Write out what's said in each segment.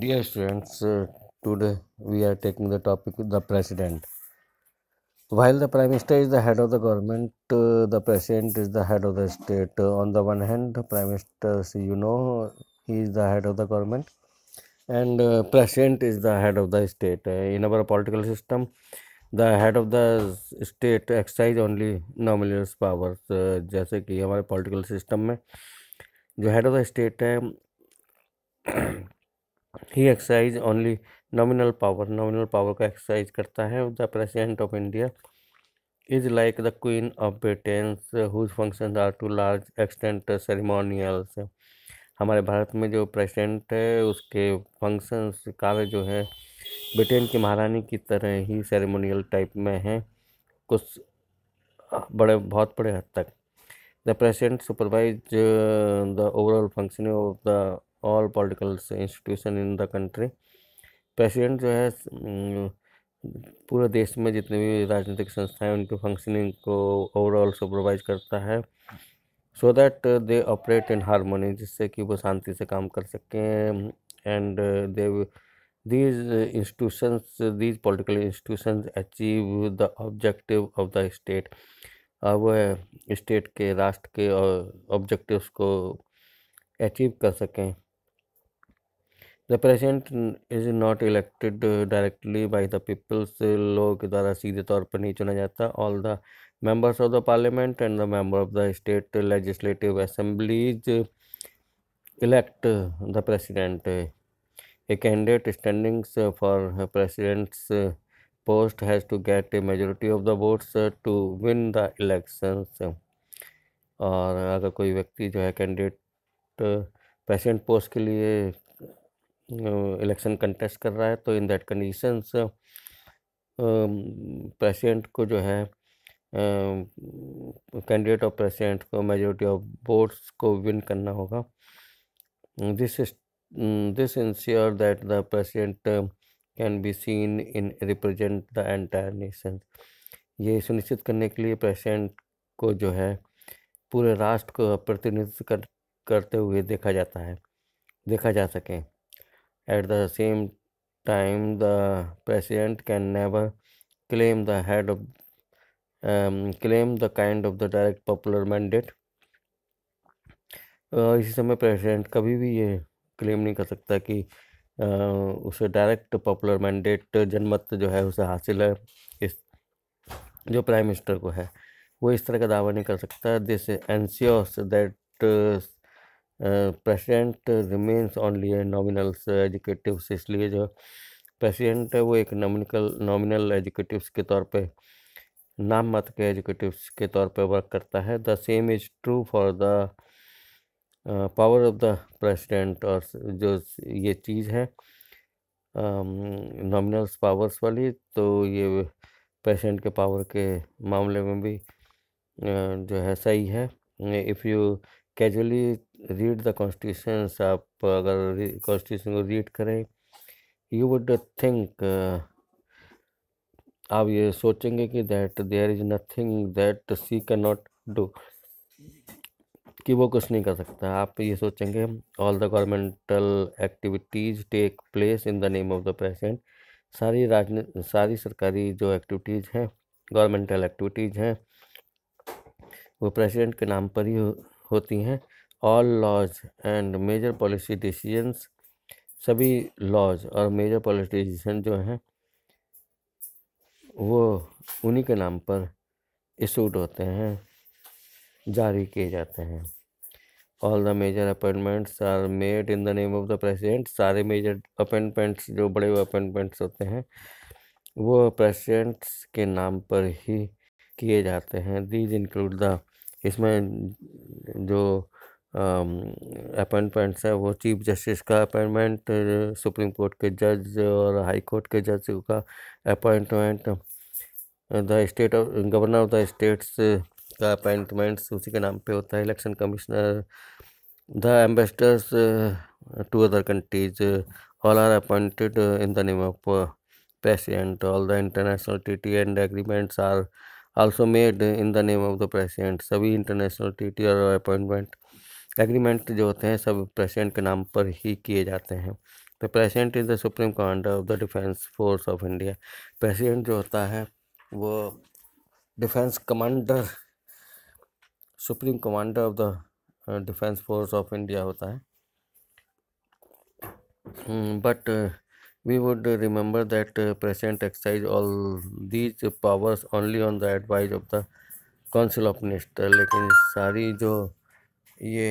Dear students, uh, today we are taking the topic the president. While the prime minister is the head of the government, uh, the president is the head of the state. Uh, on the one hand, prime minister, you know, he is the head of the government, and president is the head of the state. in our political system, the head of the state exercise only nominal powers. जैसे कि हमारे political system में जो head of the state है ही exercise only nominal power nominal power का exercise करता है the president of India is like the queen of Britain whose function are to large extent ceremonials हमारे भारत में जो प्रेसिडेंट है उसके फंक्शंस कार्य जो है ब्रिटेन की महारानी की तरह ही सेरेमोनियल टाइप में हैं कुछ बड़े बहुत बड़े हद तक the president supervise the overall functioning of the all political institution in the country president जो है पूरे देश में जितने भी राजनीतिक संस्थाएं उनके फंक्शनिंग को ओवरऑल सुपरवाइज करता है so that they operate in harmony जिससे कि वो शांति से काम कर सकें and they these institutions these political institutions achieve the objective of the state अब स्टेट के राष्ट्र के ऑब्जेक्टिव्स को अचीव कर सकें the present is not elected directly by the peoples लोगों के द्वारा सीधे तौर पर नहीं चुना जाता all the members of the parliament and the member of the state legislative assemblies elect the president a candidate standings for presidents post has to get a majority of the votes to win the elections और अगर कोई व्यक्ति जो है candidate president post के लिए election contest कर रहा है तो इन दैट कंडीशंस प्रेसिडेंट को जो है कैंडिडेट ऑफ प्रेसिडेंट को मेजोरिटी ऑफ वोट्स को विन करना होगा this this ensure that the president can be seen in represent the entire nation ये सुनिश्चित करने के लिए प्रेसिडेंट को जो है पूरे राष्ट्र को प्रतिनिधित्व कर, करते हुए देखा जाता है देखा जा सके At the same time, the president can never claim the head of um, claim the kind of the direct popular mandate. Uh, इसी समय प्रेसिडेंट कभी भी ये क्लेम नहीं कर सकता कि uh, उसे डायरेक्ट पॉपुलर मैंडेट जनमत जो है उसे हासिल है इस जो प्राइम मिनिस्टर को है वो इस तरह का दावा नहीं कर सकता this ensures that president remains only a nominal executive इसलिए जो प्रेसिडेंट है वो एक नॉमिनल नॉमिनल एजुकेटिव के तौर पे नाम मत के एजुकेटिव के तौर पे वर्क करता है the same is true for the power of the president और जो ये चीज़ है नॉमिनल्स um, पावर्स वाली तो ये पेशेंट के पावर के मामले में भी uh, जो है सही है if you casually read the constitution आप अगर कॉन्स्टिट्यूशन को रीड करें यू वुड थिंक आप ये सोचेंगे कि that there is nothing that she can not do कि वो कुछ नहीं कर सकता आप ये सोचेंगे all the governmental activities take place in the name of the president सारी राजनीति सारी सरकारी जो एक्टिविटीज़ हैं गवर्नमेंटल एक्टिविटीज़ हैं वो प्रेसिडेंट के नाम पर ही होती हैं all laws and major policy decisions सभी लॉज और मेजर पॉलिसी डिसीजन जो हैं वो उन्हीं के नाम पर इशूड होते हैं जारी किए जाते हैं all the major appointments are made in the name of the president सारे मेजर अपॉइंटमेंट्स जो बड़े अपॉइंटमेंट्स होते हैं वो प्रेसिडेंट्स के नाम पर ही किए जाते हैं दीज इंक्लूड द इसमें जो अपॉइंटमेंट्स हैं वो चीफ जस्टिस का अपॉइंटमेंट सुप्रीम कोर्ट के जज और हाई कोर्ट के जज का appointment the state of governor of the states का अपॉइंटमेंट्स उसी के नाम पे होता है election commissioner the ambassadors to other countries all are appointed in the name of president all the international treaty and agreements are also made in the name of the president सभी international treaty और appointment agreement जो होते हैं सब president के नाम पर ही किए जाते हैं तो president is the supreme commander of the defence force of India president जो होता है वो defence commander supreme commander of the defence force of India होता है but hmm, we would remember that uh, present exercise all these powers only on the advice of the council of minister lekin sari jo ye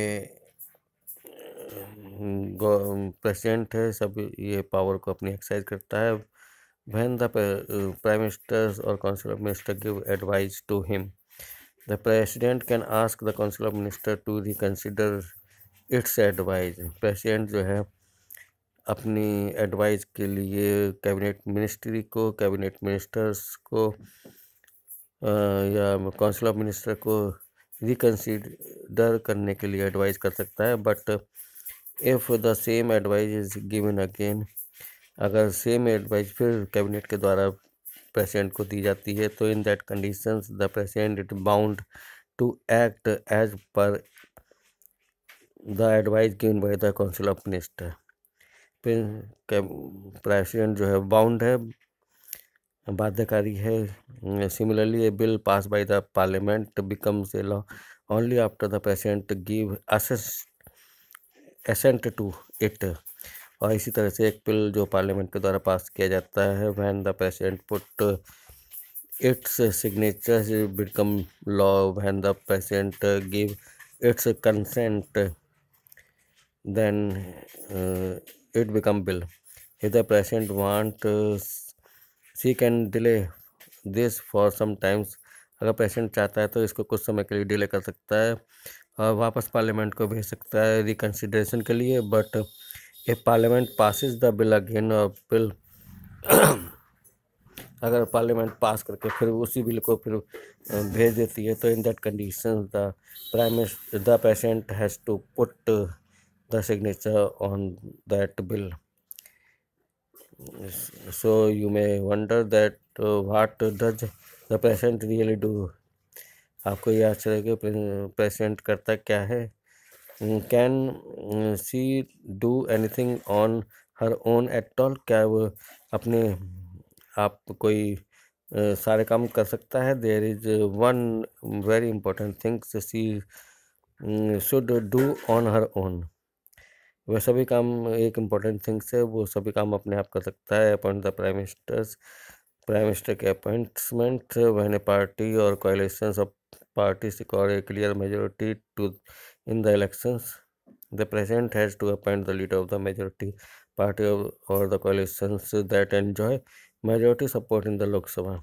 president है सब ये power को अपनी exercise करता है when the prime minister और council of minister give advice to him the president can ask the council of minister to reconsider its advise president जो है अपनी एडवाइस के लिए कैबिनेट मिनिस्ट्री को कैबिनेट मिनिस्टर्स को या काउंसिल ऑफ मिनिस्टर को रिकन्सिडर करने के लिए एडवाइस कर सकता है but if the same advice is given again अगर सेम एडवाइस फिर कैबिनेट के द्वारा प्रेसिडेंट को दी जाती है तो in that conditions the president it bound to act as per the advice given by the council of minister president जो है बाउंड है बाध्यकारी है similarly a bill pass by the parliament becomes a law only after the president give assent to it और इसी तरह से एक बिल जो पार्लियामेंट के द्वारा पास किया जाता है when the president put its signature become law when the president give its consent then it become bill if the patient want uh, she can delay this for some times अगर patient चाहता है तो इसको कुछ समय के लिए delay कर सकता है और वापस पार्लियामेंट को भेज सकता है रिकन्सिडरेशन के लिए but if parliament passes the bill again और बिल अगर पार्लियामेंट पास करके फिर उसी बिल को फिर uh, भेज देती है तो in that condition the prime the patient has to put the signature on that bill so you may wonder that uh, what does the president really do आपको ये आश्चर्य कि प्रेसिडेंट करता क्या है can she do anything on her own at all क्या वो अपने आप कोई सारे काम कर सकता है there is one very important things she should do on her own वह सभी काम एक इम्पोर्टेंट थिंग्स है वो सभी काम अपने आप कर सकता है appoint the prime ministers prime minister के अपॉइंटमेंट वहने पार्टी और coalitions of party secure a clear majority to in the elections the present has to appoint the leader of the majority party और the coalitions that enjoy majority support in the Lok Sabha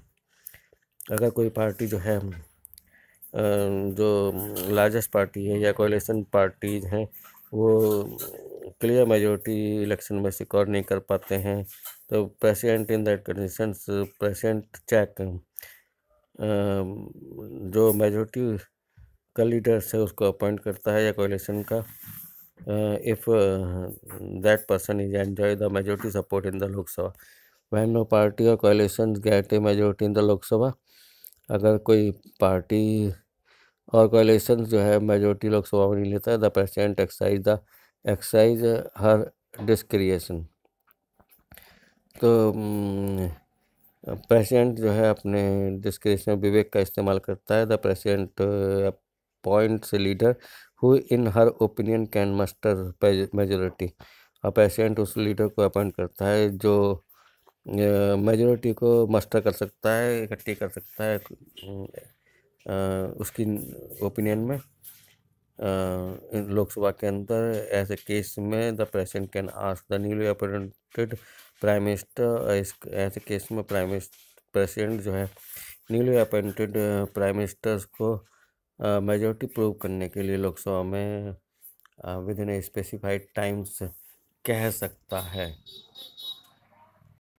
अगर कोई party जो है जो largest party है या coalition parties हैं वो क्लियर मेजोरिटी इलेक्शन में सिक्योर नहीं कर पाते हैं तो president in that condition president check जो मेजोरिटी का लीडर्स है उसको अपॉइंट करता है या कोलेशन का if that person is enjoy the majority support in the Lok Sabha when no party और coalition get a majority in the Lok Sabha अगर कोई पार्टी और कोलेशन जो है मेजोरिटी लोग सुबह नहीं लेता है the patient exercise the exercise her discretion तो पेशेंट जो है अपने डिस्क्रिप्शन विवेक का इस्तेमाल करता है द पॉइंट से leader who in her opinion can master majority और पेशेंट उस लीडर को अपॉइंट करता है जो मेजोरिटी uh, को मास्टर कर सकता है इकट्ठी कर सकता है उसकी ओपिनियन में लोकसभा के अंदर ऐसे केस में the president can ask the newly appointed prime minister ऐसे केस में प्राइम प्रेसिडेंट जो है न्यूली अपॉइंटेड प्राइम मिनिस्टर्स को मेजोरिटी प्रूव करने के लिए लोकसभा में विद इन स्पेसिफाइड टाइम्स कह सकता है